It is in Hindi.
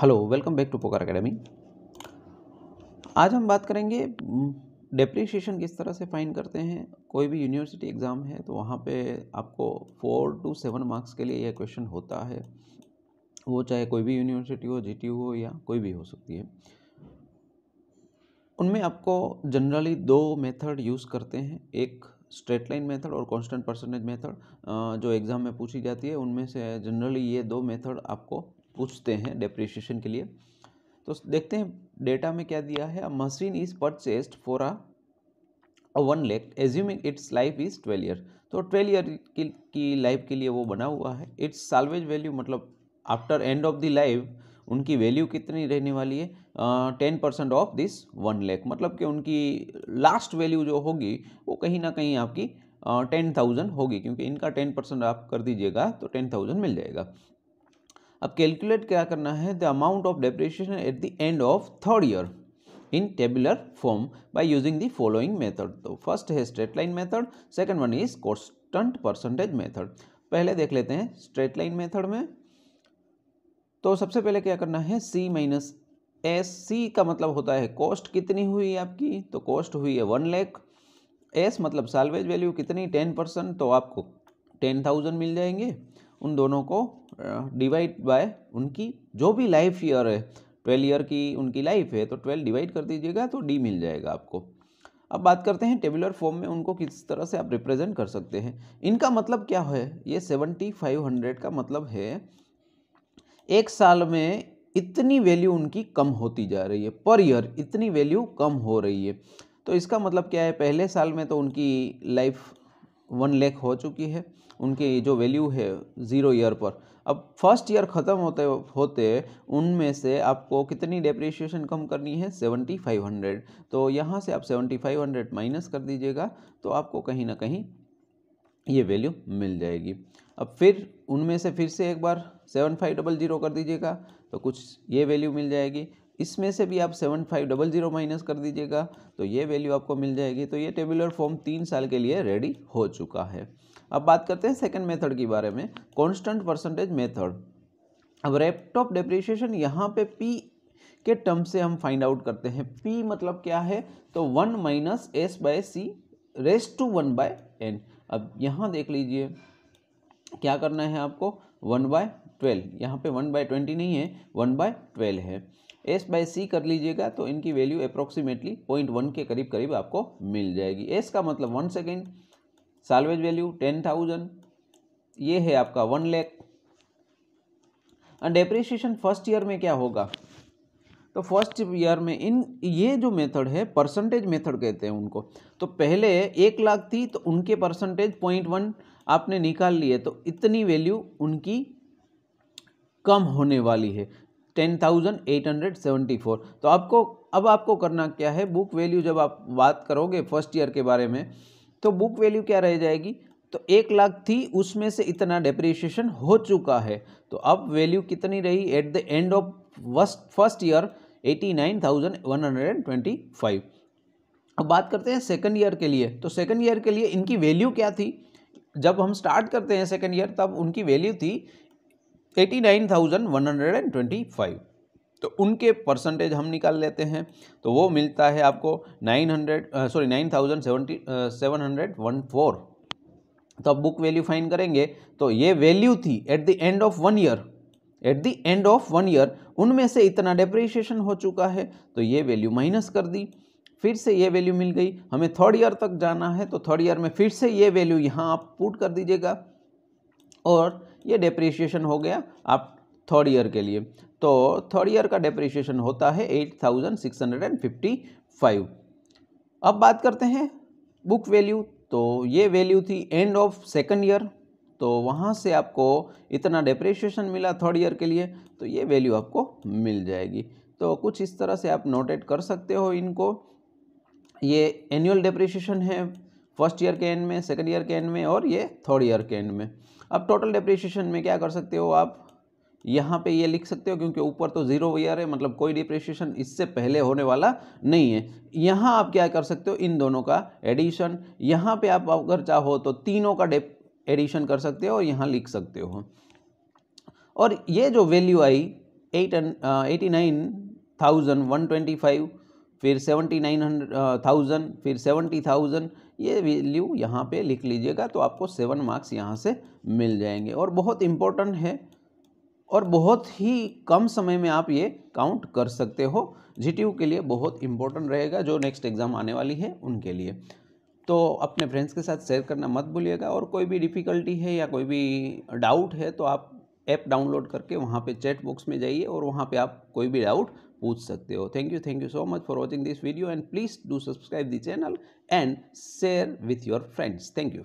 hello welcome back to poker academy आज हम बात करेंगे डेप्रीशिएशन हम्म, किस तरह से फाइन करते हैं कोई भी यूनिवर्सिटी एग्ज़ाम है तो वहाँ पे आपको फोर टू सेवन मार्क्स के लिए यह क्वेश्चन होता है वो चाहे कोई भी यूनिवर्सिटी हो जी हो या कोई भी हो सकती है उनमें आपको जनरली दो मेथड यूज़ करते हैं एक स्ट्रेट लाइन मेथड और कांस्टेंट परसेंटेज मेथड जो एग्ज़ाम में पूछी जाती है उनमें से जनरली ये दो मेथड आपको पूछते हैं डेप्रिसिएशन के लिए तो देखते हैं डेटा में क्या दिया है machine is purchased for a one lakh assuming its life is twelve year तो ट्वेल्व ईयर की, लाइफ के लिए वो बना हुआ है इट्स सालवेज वैल्यू मतलब after end of the life उनकी वैल्यू कितनी रहने वाली है ten percent of this one lakh मतलब कि उनकी लास्ट वैल्यू जो होगी वो कहीं ना कहीं आपकी टेन uh, थाउजेंड होगी क्योंकि इनका टेन परसेंट आप कर दीजिएगा तो टेन थाउजेंड मिल जाएगा अब कैलकुलेट क्या करना है the amount of depreciation at the end of third year in tabular form by using the following method तो फर्स्ट है straight line method second one is constant percentage method पहले देख लेते हैं स्ट्रेट लाइन मेथड में तो सबसे पहले क्या करना है C माइनस एस सी का मतलब होता है कॉस्ट कितनी हुई आपकी तो कॉस्ट हुई है वन लैख एस मतलब सालवेज वैल्यू कितनी टेन परसेंट तो आपको टेन थाउजेंड मिल जाएंगे उन दोनों को डिवाइड बाय उनकी जो भी लाइफ ईयर है ट्वेल्व ईयर की उनकी लाइफ है तो ट्वेल्व डिवाइड कर दीजिएगा तो डी मिल जाएगा आपको अब बात करते हैं टेबुलर फॉर्म में उनको किस तरह से आप रिप्रेजेंट कर सकते हैं इनका मतलब क्या है ये सेवेंटी फाइव हंड्रेड का मतलब है एक साल में इतनी वैल्यू उनकी कम होती जा रही है पर ईयर इतनी वैल्यू कम हो रही है तो इसका मतलब क्या है पहले साल में तो उनकी लाइफ वन लेख हो चुकी है उनके जो वैल्यू है ज़ीरो ईयर पर अब फर्स्ट ईयर ख़त्म होते होते उनमें से आपको कितनी डेप्रिशिएशन कम करनी है सेवेंटी फाइव हंड्रेड तो यहाँ से आप सेवेंटी फाइव हंड्रेड माइनस कर दीजिएगा तो आपको कहीं ना कहीं ये वैल्यू मिल जाएगी अब फिर उनमें से फिर से एक बार सेवन फाइव डबल ज़ीरो कर दीजिएगा तो कुछ ये वैल्यू मिल जाएगी इसमें से भी आप seven five double zero minus कर दीजिएगा तो ये वैल्यू आपको मिल जाएगी तो ये टेबुलर फॉर्म तीन साल के लिए रेडी हो चुका है अब बात करते हैं सेकेंड मेथड के बारे में कॉन्स्टेंट परसेंटेज मेथड अब रेपटॉप डेप्रिशिएशन यहाँ पे पी के टर्म से हम फाइंड आउट करते हैं पी मतलब क्या है तो one minus S by C raised to one by N अब यहाँ देख लीजिए क्या करना है आपको वन बाय ट्वेल्व यहाँ पे वन बाय ट्वेंटी नहीं है वन बाय ट्वेल्व है एस बाई सी कर लीजिएगा तो इनकी वैल्यू अप्रोक्सीमेटली पॉइंट वन के करीब करीब आपको मिल जाएगी एस का मतलब one second salvage value ten thousand ये है आपका one lakh and depreciation first year में क्या होगा तो फर्स्ट ईयर में इन ये जो मेथड है परसेंटेज मेथड कहते हैं उनको तो पहले एक लाख थी तो उनके परसेंटेज पॉइंट वन आपने निकाल लिए तो इतनी वैल्यू उनकी कम होने वाली है ten thousand eight hundred seventy four तो आपको अब आपको करना क्या है बुक वैल्यू जब आप बात करोगे फर्स्ट ईयर के बारे में तो बुक वैल्यू क्या रह जाएगी तो एक लाख थी उसमें से इतना डिप्रिसिएशन हो चुका है तो अब वैल्यू कितनी रही एट द एंड ऑफ वस्ट first year eighty nine thousand one hundred and twenty five अब बात करते हैं सेकंड ईयर के लिए तो सेकंड ईयर के लिए इनकी वैल्यू क्या थी जब हम स्टार्ट करते हैं सेकंड ईयर तब उनकी वैल्यू थी eighty nine thousand one hundred and twenty five तो उनके परसेंटेज हम निकाल लेते हैं तो वो मिलता है आपको nine hundred sorry nine thousand seventy seven hundred one four तो अब बुक वैल्यू फाइन करेंगे तो ये वैल्यू थी at the end of one year at the end of one year उनमें से इतना डिप्रिशिएशन हो चुका है तो ये वैल्यू माइनस कर दी फिर से ये वैल्यू मिल गई हमें थर्ड ईयर तक जाना है तो थर्ड ईयर में फिर से ये वैल्यू यहाँ आप पुट कर दीजिएगा और ये डेप्रिसिएशन हो गया आप थर्ड ईयर के लिए तो थर्ड ईयर का डेप्रिसिएशन होता है eight thousand six hundred and fifty five अब बात करते हैं बुक वैल्यू तो ये वैल्यू थी एंड ऑफ सेकेंड ईयर तो वहाँ से आपको इतना डिप्रेशिएशन मिला थर्ड ईयर के लिए तो ये वैल्यू आपको मिल जाएगी तो कुछ इस तरह से आप नोटेट कर सकते हो इनको ये एनुअल डिप्रेशिएशन है फर्स्ट ईयर के एंड में सेकेंड ईयर के एंड में और ये थर्ड ईयर के एंड में अब टोटल डिप्रिशिएशन में क्या कर सकते हो आप यहाँ पे ये लिख सकते हो क्योंकि ऊपर तो ज़ीरो ईयर है मतलब कोई डिप्रिशिएशन इससे पहले होने वाला नहीं है यहाँ आप क्या कर सकते हो इन दोनों का एडिशन यहाँ पे आप अगर चाहो तो तीनों का एडिशन कर सकते हो और यहाँ लिख सकते हो और ये जो वैल्यू आई eight eighty nine thousand one twenty five फिर सेवेंटी नाइन हंड्रेड थाउजेंड फिर सेवेंटी थाउजेंड ये वैल्यू यहाँ पे लिख लीजिएगा तो आपको सेवन मार्क्स यहाँ से मिल जाएंगे और बहुत इम्पोर्टेंट है और बहुत ही कम समय में आप ये काउंट कर सकते हो जी के लिए बहुत इम्पोर्टेंट रहेगा जो नेक्स्ट एग्ज़ाम आने वाली है उनके लिए तो अपने फ्रेंड्स के साथ शेयर करना मत भूलिएगा और कोई भी डिफ़िकल्टी है या कोई भी डाउट है तो आप ऐप डाउनलोड करके वहाँ पे चैट बॉक्स में जाइए और वहाँ पे आप कोई भी डाउट पूछ सकते हो thank you thank you so much for watching this video and please do subscribe the channel and share with your friends thank you